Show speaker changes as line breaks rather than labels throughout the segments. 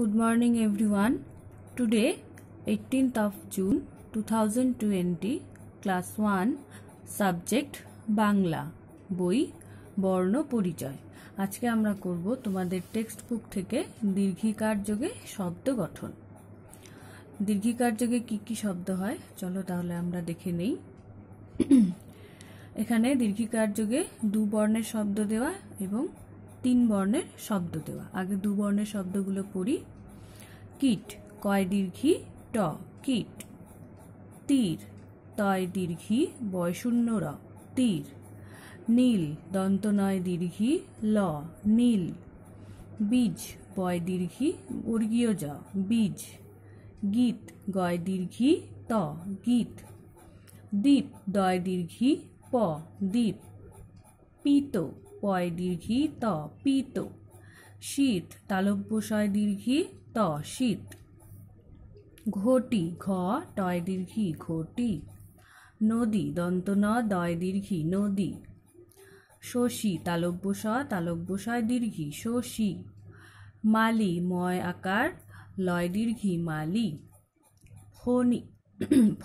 Good morning Good today everyone. Of June two thousand twenty class one subject Bangla বই বর্ণ পরিচয় আজকে আমরা করব তোমাদের টেক্সট বুক থেকে দীর্ঘিকার যোগে শব্দ গঠন দীর্ঘিকার যোগে কী কী শব্দ হয় চলো তাহলে আমরা দেখে নেই এখানে দীর্ঘিকার যোগে দু বর্ণের শব্দ দেওয়া এবং তিন বর্ণের শব্দ দেওয়া আগে দু বর্ণের শব্দগুলো পড়ি কিট কয় দীর্ঘি ট কিট তীর তয় দীর্ঘি বয়শূন্য র তীর নীল দন্ত নয় দীর্ঘি ল নীল বীজ বয় দীর্ঘি বর্গীয় জ বীজ গীত গয় দীর্ঘি ত গীত দ্বীপ দয় দীর্ঘি প দ্বীপ পিত পয় দীর্ঘি ত পিত শীত তালব্যশয় দীর্ঘী ত শীত ঘটি ঘ টয় দীর্ঘি ঘটি নদী দন্ত ন দয় দীর্ঘী নদী শশী তালব্যস তালব্যশয় দীর্ঘী শশী মালি ময় আকার লয় দীর্ঘি মালি ফণি ফ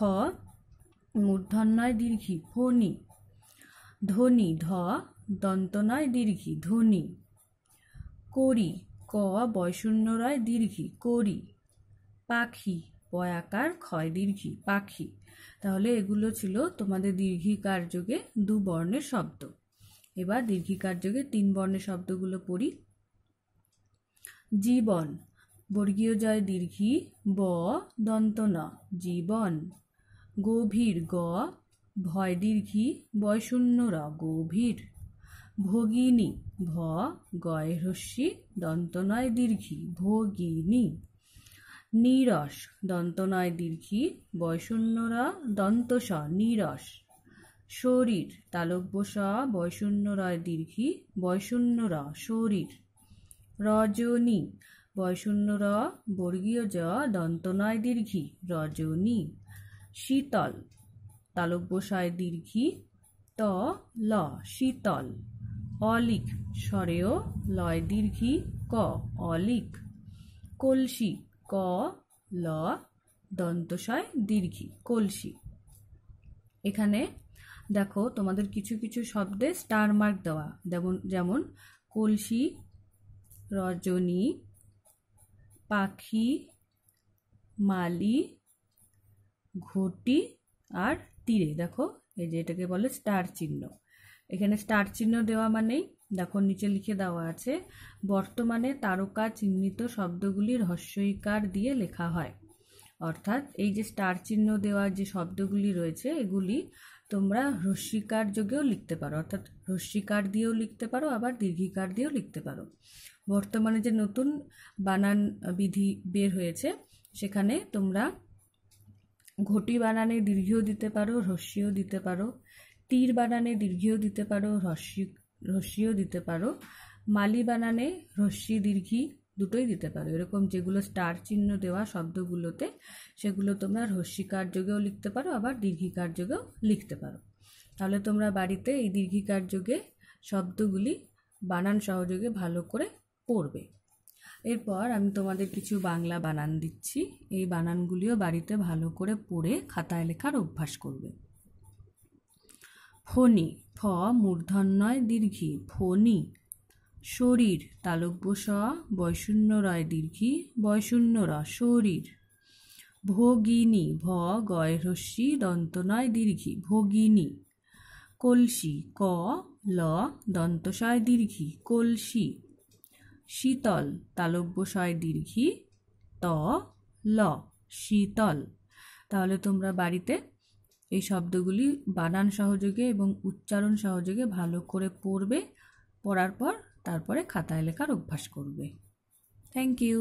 মূর্ধন্যয় দীর্ঘী ফণি ধনি ধ দন্ত নয় দীর্ঘী ধ্বনি করি ক বয়শূন্য রয় দীর্ঘী করি পাখি পয়াকার ক্ষয় দীর্ঘী পাখি তাহলে এগুলো ছিল তোমাদের দীর্ঘিকার যোগে দু বর্ণের শব্দ এবার দীর্ঘিকার যোগে তিন বর্ণের শব্দগুলো পড়ি জীবন বর্গীয় জয় দীর্ঘি ব দন্ত ন জীবন গভীর গ ভয় দীর্ঘি বয়শূন্য র গভীর ভগিনী ভ গয় হস্যি দন্তনয় দীর্ঘী ভগিনী নিরস দন্তনয় দীর্ঘী বয়শূন্যরা দন্তস নিরস শরীর তালব্য স বৈষণ্যরয় দীর্ঘী বয়শূন্যর শরীর রজনী বৈষণ্যর বর্গীয় জ দন্তনয় দীর্ঘী রজনী শীতল তালব্যশয় দীর্ঘী ত ল শীতল অলিক স্বরেও লয় দীর্ঘি ক অলিক কলসি ক ল দন্তশয় দীর্ঘি কলসি এখানে দেখো তোমাদের কিছু কিছু শব্দে স্টার মার্ক দেওয়া যেমন যেমন কলসি রজনী পাখি মালি ঘটি আর তীরে দেখো এই যে এটাকে বলে স্টার চিহ্ন এখানে স্টার চিহ্ন দেওয়া মানেই দেখো নিচে লিখে দেওয়া আছে বর্তমানে তারকা চিহ্নিত শব্দগুলি হস্যইকার দিয়ে লেখা হয় অর্থাৎ এই যে স্টার চিহ্ন দেওয়া যে শব্দগুলি রয়েছে এগুলি তোমরা হস্যিকার যোগেও লিখতে পারো অর্থাৎ হস্যিকার দিয়েও লিখতে পারো আবার দীর্ঘিকার দিয়েও লিখতে পারো বর্তমানে যে নতুন বানান বিধি বের হয়েছে সেখানে তোমরা ঘটি বানানে দীর্ঘও দিতে পারো হস্যিও দিতে পারো তীর বানানে দীর্ঘিও দিতে পারো হ্রস্বী হ্রস্বীও দিতে পারো মালি বানানে হ্রস্বী দীর্ঘি দুটোই দিতে পারো এরকম যেগুলো স্টার চিহ্ন দেওয়া শব্দগুলোতে সেগুলো তোমরা হ্রস্বীকার যোগেও লিখতে পারো আবার দীর্ঘিকার যোগেও লিখতে পারো তাহলে তোমরা বাড়িতে এই দীর্ঘিকার যোগে শব্দগুলি বানান সহযোগে ভালো করে পড়বে এরপর আমি তোমাদের কিছু বাংলা বানান দিচ্ছি এই বানানগুলিও বাড়িতে ভালো করে পড়ে খাতায় লেখার অভ্যাস করবে ফণি ফ মূর্ধন্যয় দীর্ঘি ফণি শরীর তালব্য স বৈশূন্য রয় দীর্ঘী র শরীর ভোগিনী ভ গয় দন্তনয় দীর্ঘি ভোগিনী কলসি ক ল দন্তশয় দীর্ঘি কলসি শীতল তালব্যসয় দীর্ঘি ত ল শীতল তাহলে তোমরা বাড়িতে এই শব্দগুলি বানান সহযোগে এবং উচ্চারণ সহযোগে ভালো করে পড়বে পড়ার পর তারপরে খাতায় লেখার অভ্যাস করবে থ্যাংক ইউ